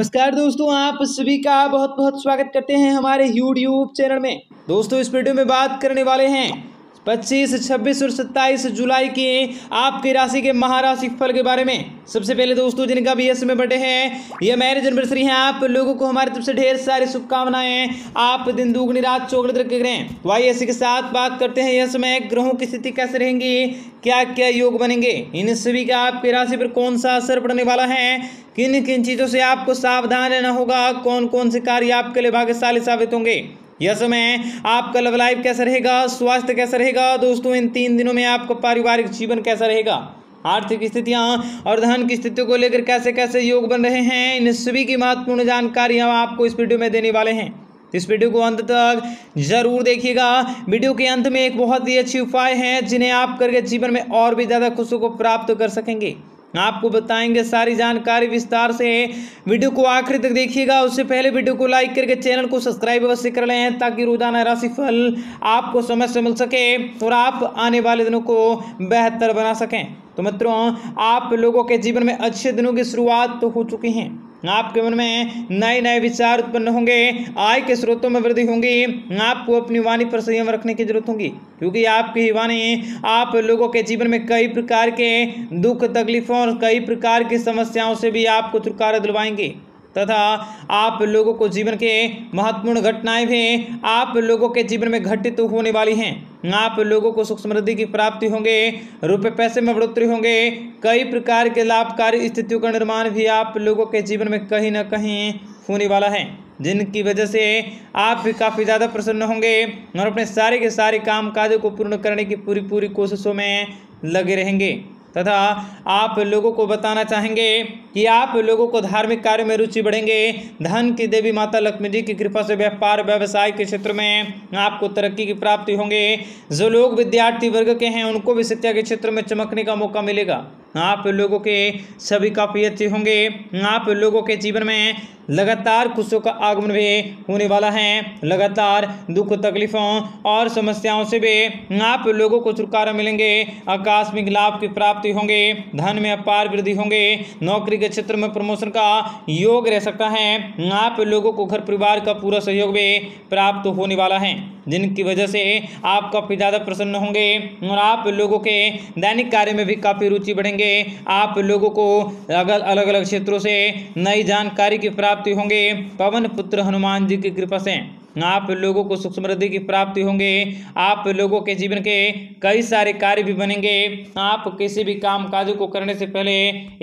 नमस्कार दोस्तों आप सभी का बहुत बहुत स्वागत करते हैं हमारे यूट्यूब चैनल में दोस्तों इस वीडियो में बात करने वाले हैं पच्चीस छब्बीस और सत्ताईस जुलाई के आपकी राशि के महाराशि फल के बारे में सबसे पहले दोस्तों जिनका भी इसमें बटे हैं यह मैरिज एनिवर्सरी है आप लोगों को हमारी तरफ से ढेर सारी शुभकामनाएं आप दिन दुगनी रात चौगनी तरक्की करें वाई एस के साथ बात करते हैं यह समय ग्रहों की स्थिति कैसे रहेंगी क्या क्या योग बनेंगे इन सभी का आपकी राशि पर कौन सा असर पड़ने वाला है किन किन चीज़ों से आपको सावधान रहना होगा कौन कौन से कार्य आपके लिए भाग्यशाली साबित होंगे यह समय आपका लव लाइफ कैसा रहेगा स्वास्थ्य कैसा रहेगा दोस्तों इन तीन दिनों में आपका पारिवारिक जीवन कैसा रहेगा आर्थिक स्थितियां और धन की स्थितियों को लेकर कैसे कैसे योग बन रहे हैं इन सभी की महत्वपूर्ण जानकारी हम आपको इस वीडियो में देने वाले हैं इस वीडियो को अंत तक जरूर देखिएगा वीडियो के अंत में एक बहुत ही अच्छी उपाय है जिन्हें आप करके जीवन में और भी ज़्यादा खुशियों को प्राप्त कर सकेंगे आपको बताएंगे सारी जानकारी विस्तार से वीडियो को आखिर तक देखिएगा उससे पहले वीडियो को लाइक करके चैनल को सब्सक्राइब अवश्य कर लें ताकि रोजाना राशि फल आपको समय से मिल सके और आप आने वाले दिनों को बेहतर बना सकें तो मित्रों आप लोगों के जीवन में अच्छे दिनों की शुरुआत तो हो चुकी है आपके मन में नए नए विचार उत्पन्न होंगे आय के स्रोतों में वृद्धि होंगी आपको अपनी वाणी पर संयम रखने की जरूरत होगी क्योंकि आपकी वाणी आप लोगों के जीवन में कई प्रकार के दुख तकलीफों और कई प्रकार की समस्याओं से भी आपको छुटकारा दिलवाएंगी तथा आप लोगों को जीवन के महत्वपूर्ण घटनाएं भी आप लोगों के जीवन में घटित होने वाली हैं आप लोगों को सुख समृद्धि की प्राप्ति होंगे रुपए पैसे में बढ़ोतरी होंगे कई प्रकार के लाभकारी स्थितियों का निर्माण भी आप लोगों के जीवन में कहीं ना कहीं होने वाला है जिनकी वजह से आप भी काफ़ी ज़्यादा प्रसन्न होंगे और अपने सारे के सारे काम काजों को पूर्ण करने की पूरी पूरी कोशिशों में लगे रहेंगे तथा आप लोगों को बताना चाहेंगे कि आप लोगों को धार्मिक कार्य में रुचि बढ़ेंगे धन की देवी माता लक्ष्मी जी की कृपा से व्यापार व्यवसाय के क्षेत्र में आपको तरक्की की प्राप्ति होंगे जो लोग विद्यार्थी वर्ग के हैं उनको भी शिक्षा के क्षेत्र में चमकने का मौका मिलेगा आप लोगों के सभी काफ़ी अच्छे होंगे आप लोगों के जीवन में लगातार खुशियों का आगमन भी होने वाला है लगातार दुख तकलीफों और समस्याओं से भी आप लोगों को छुटकारा मिलेंगे आकस्मिक लाभ की प्राप्ति होंगे धन में अपार वृद्धि होंगे नौकरी के क्षेत्र में प्रमोशन का योग रह सकता है आप लोगों को घर परिवार का पूरा सहयोग भी प्राप्त होने वाला है जिनकी वजह से आप काफ़ी ज़्यादा प्रसन्न होंगे और आप लोगों के दैनिक कार्य में भी काफ़ी रुचि बढ़ेंगे आप लोगों को अगर अलग अलग क्षेत्रों से नई जानकारी की प्राप्ति होंगे पवन पुत्र हनुमान जी की कृपा से आप लोगों को सुख समृद्धि की प्राप्ति होंगे आप लोगों के जीवन के कई सारे कार्य भी बनेंगे आप किसी भी काम काज को करने से पहले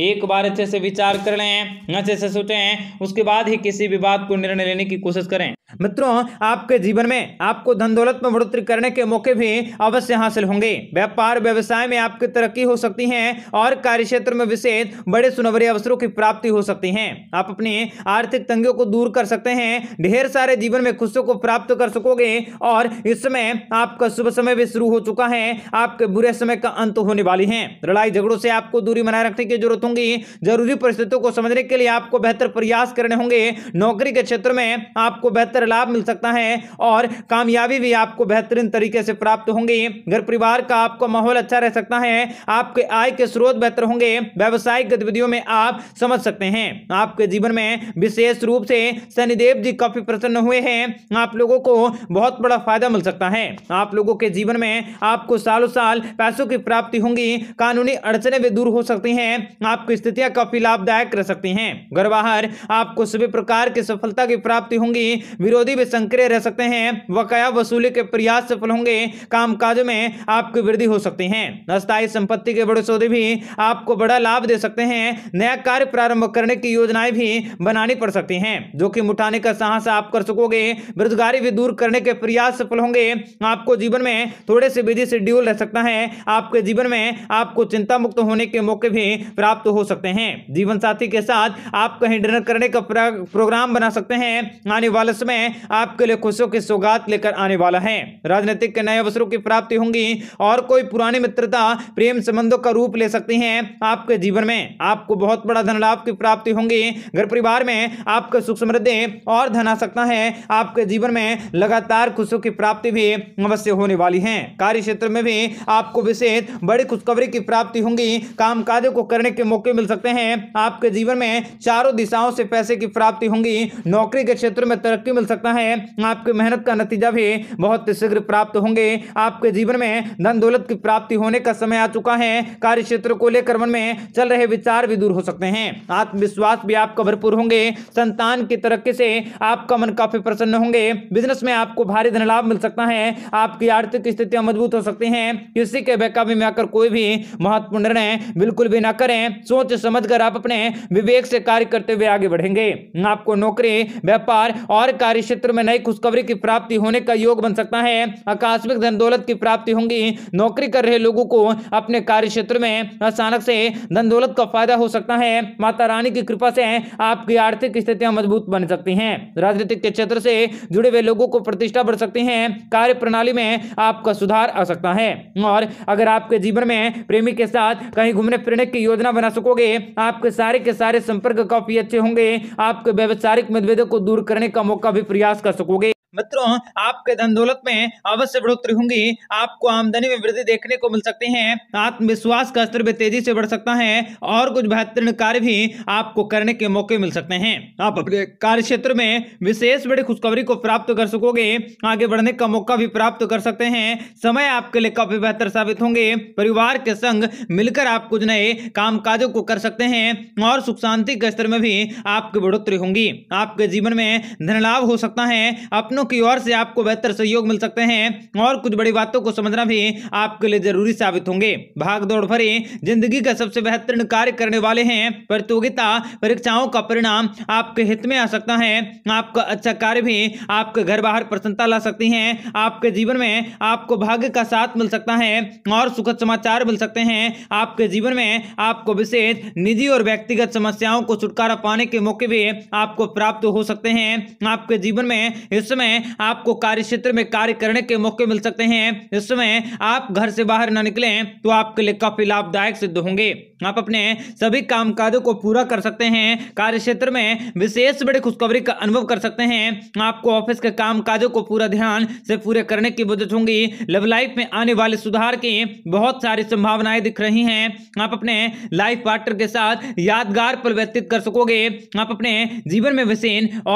एक बार अच्छे से विचार कर लें अच्छे से सोचें उसके बाद ही किसी भी बात को निर्णय लेने की कोशिश करें मित्रों आपके जीवन में आपको धन दौलत में बढ़ोतरी करने के मौके भी अवश्य हासिल होंगे व्यापार व्यवसाय में आपकी तरक्की हो सकती है और कार्य क्षेत्र में विशेष बड़े सुनवरे अवसरों की प्राप्ति हो सकती है आप अपनी आर्थिक तंगियों को दूर कर सकते हैं ढेर सारे जीवन में खुश हिस्सों को प्राप्त कर सकोगे और इस समय आपका शुभ समय भी शुरू हो चुका है आपके बुरे समय का अंत होने वाली है लड़ाई झगड़ों से आपको दूरी बनाए रखने की जरूरत होगी जरूरी परिस्थितियों को समझने के लिए आपको बेहतर प्रयास करने होंगे नौकरी के क्षेत्र में आपको बेहतर लाभ मिल सकता है और कामयाबी भी आपको बेहतरीन तरीके से प्राप्त होंगी घर परिवार का आपका माहौल अच्छा रह सकता है आपके आय के स्रोत बेहतर होंगे व्यावसायिक गतिविधियों में आप समझ सकते हैं आपके जीवन में विशेष रूप से शनिदेव जी काफी प्रसन्न हुए हैं आप लोगों को बहुत बड़ा फायदा मिल सकता है आप लोगों के जीवन में आपको सालों साल पैसों की प्राप्ति होंगी कानूनी अड़चने भी दूर हो सकती हैं आपकी स्थितियां काफी लाभदायक रह सकती हैं घर बाहर आपको सभी प्रकार की सफलता की प्राप्ति होंगी विरोधी भी संक्रिय रह सकते हैं वकाया वसूली के प्रयास सफल होंगे कामकाजों में आपकी वृद्धि हो सकती है अस्थायी संपत्ति के बड़े सौदे भी आपको बड़ा लाभ दे सकते हैं नया कार्य प्रारंभ करने की योजनाएं भी बनानी पड़ सकती हैं जोखिम उठाने का साहस आप कर सकोगे बेरोजगारी भी दूर करने के प्रयास सफल होंगे आपको जीवन में थोड़े से बिजी शेड्यूल रह सकता है आपके जीवन में आपको चिंता मुक्त होने के मौके भी प्राप्त हो सकते हैं जीवन साथी के साथ आप कहीं डिनर करने का प्रोग्राम बना सकते हैं आने वाले समय आपके लिए खुशियों की सौगात लेकर आने वाला है राजनीतिक के नए अवसरों की प्राप्ति होंगी और कोई पुरानी मित्रता प्रेम संबंधों का रूप ले सकती है आपके जीवन में आपको बहुत बड़ा धन लाभ की प्राप्ति होंगी घर परिवार में आपका सुख समृद्धि और धन आ सकता है आपके जीवन में लगातार खुशियों की प्राप्ति भी अवश्य होने वाली है कार्य क्षेत्र में भी आपको विशेष बड़ी खुशखबरी की प्राप्ति होंगी काम कार्यों को करने के मौके मिल सकते हैं आपके जीवन में चारों दिशाओं से पैसे की प्राप्ति होंगी नौकरी के क्षेत्र में तरक्की मिल सकता है आपकी मेहनत का नतीजा भी बहुत शीघ्र प्राप्त होंगे आपके जीवन में धन दौलत की प्राप्ति होने का समय आ चुका है कार्य क्षेत्र को लेकर मन में चल रहे विचार भी दूर हो सकते हैं आत्मविश्वास भी आपका भरपूर होंगे संतान की तरक्की से आपका मन काफी प्रसन्न होंगे बड़े बिजनेस में आपको भारी धन लाभ मिल सकता है आपकी आर्थिक स्थितियां मजबूत हो सकती हैं किसी के बेकाबी में आकर कोई भी महत्वपूर्ण निर्णय बिल्कुल भी ना करें सोच समझ कर आप अपने विवेक से कार्य करते हुए आगे बढ़ेंगे आपको नौकरी व्यापार और कार्य क्षेत्र में नई खुशखबरी की प्राप्ति होने का योग बन सकता है आकस्मिक धन दौलत की प्राप्ति होंगी नौकरी कर रहे लोगों को अपने कार्य क्षेत्र में अचानक से धन दौलत का फायदा हो सकता है माता रानी की कृपा से आपकी आर्थिक स्थितियां मजबूत बन सकती हैं राजनीतिक के क्षेत्र से जुड़े हुए लोगों को प्रतिष्ठा बढ़ सकते हैं कार्य प्रणाली में आपका सुधार आ सकता है और अगर आपके जीवन में प्रेमी के साथ कहीं घूमने फिरने की योजना बना सकोगे आपके सारे के सारे संपर्क काफी अच्छे होंगे आपके व्यवसायिक मतभेदों को दूर करने का मौका भी प्रयास कर सकोगे मित्रों आपके धन दौलत में अवश्य बढ़ोतरी होंगी आपको आमदनी में वृद्धि देखने को मिल सकती है आत्मविश्वास का स्तर भी तेजी से बढ़ सकता है और कुछ बेहतरीन कार्य भी आपको करने के मौके मिल सकते हैं आप अपने कार्य क्षेत्र में विशेष बड़ी खुशखबरी को प्राप्त कर सकोगे आगे बढ़ने का मौका भी प्राप्त कर सकते हैं समय आपके लिए काफी बेहतर साबित होंगे परिवार के संग मिलकर आप कुछ नए काम काजों को कर सकते हैं और सुख शांति के स्तर में भी आपकी बढ़ोतरी होंगी आपके जीवन में धन लाभ हो सकता है अपने अपनों की ओर से आपको बेहतर सहयोग मिल सकते हैं और कुछ बड़ी बातों को समझना भी आपके लिए जरूरी साबित होंगे भागदौड़ भरे जिंदगी का सबसे बेहतरीन कार्य करने वाले हैं प्रतियोगिता परीक्षाओं का परिणाम आपके हित में आ सकता है आपका अच्छा कार्य भी आपके घर बाहर प्रसन्नता ला सकती है आपके जीवन में आपको भाग्य का साथ मिल सकता है और सुखद समाचार मिल सकते हैं आपके जीवन में आपको विशेष निजी और व्यक्तिगत समस्याओं को छुटकारा पाने के मौके भी आपको प्राप्त हो सकते हैं आपके जीवन में इस समय समय आपको कार्य क्षेत्र में कार्य करने के मौके मिल सकते हैं इस समय आप घर से बाहर ना निकले तो आपके लिए काफी लाभदायक सिद्ध होंगे आप अपने सभी काम को पूरा कर सकते हैं कार्य क्षेत्र में विशेष बड़ी खुशखबरी का अनुभव कर सकते हैं आपको ऑफिस के काम काजों को पूरा ध्यान से पूरे करने की मदद होंगी लव लाइफ में आने वाले सुधार की बहुत सारी संभावनाएं दिख रही हैं आप अपने लाइफ पार्टनर के साथ यादगार पर व्यतीत कर सकोगे आप अपने जीवन में विशेष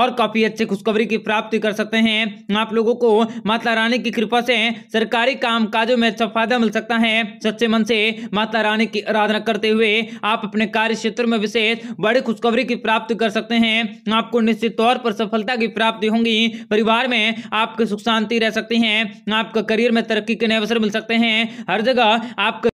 और काफी अच्छी खुशखबरी की प्राप्ति कर सकते हैं हैं आप लोगों को माता रानी की कृपा से सरकारी काजों में अच्छा फायदा मिल सकता है सच्चे मन से माता रानी की आराधना करते हुए आप अपने कार्य क्षेत्र में विशेष बड़ी खुशखबरी की प्राप्ति कर सकते हैं आपको निश्चित तौर पर सफलता की प्राप्ति होगी परिवार में आपके सुख शांति रह सकती है आपका करियर में तरक्की के नए अवसर मिल सकते हैं हर जगह आपका